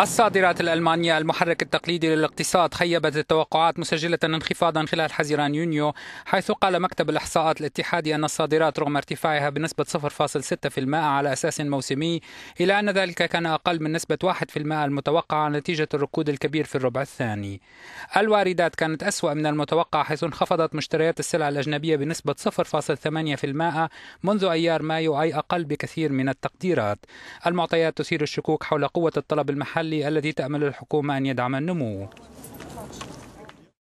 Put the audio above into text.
الصادرات الألمانية المحرك التقليدي للاقتصاد خيبت التوقعات مسجلة انخفاضا خلال حزيران يونيو حيث قال مكتب الإحصاءات الاتحادي أن الصادرات رغم ارتفاعها بنسبة 0.6% على أساس موسمي إلا أن ذلك كان أقل من نسبة 1% المتوقعة نتيجة الركود الكبير في الربع الثاني الواردات كانت أسوأ من المتوقع حيث انخفضت مشتريات السلع الأجنبية بنسبة 0.8% منذ أيار مايو أي أقل بكثير من التقديرات المعطيات تثير الشكوك حول قوة الطلب المحلي المحلي الذي تأمل الحكومة أن يدعم النمو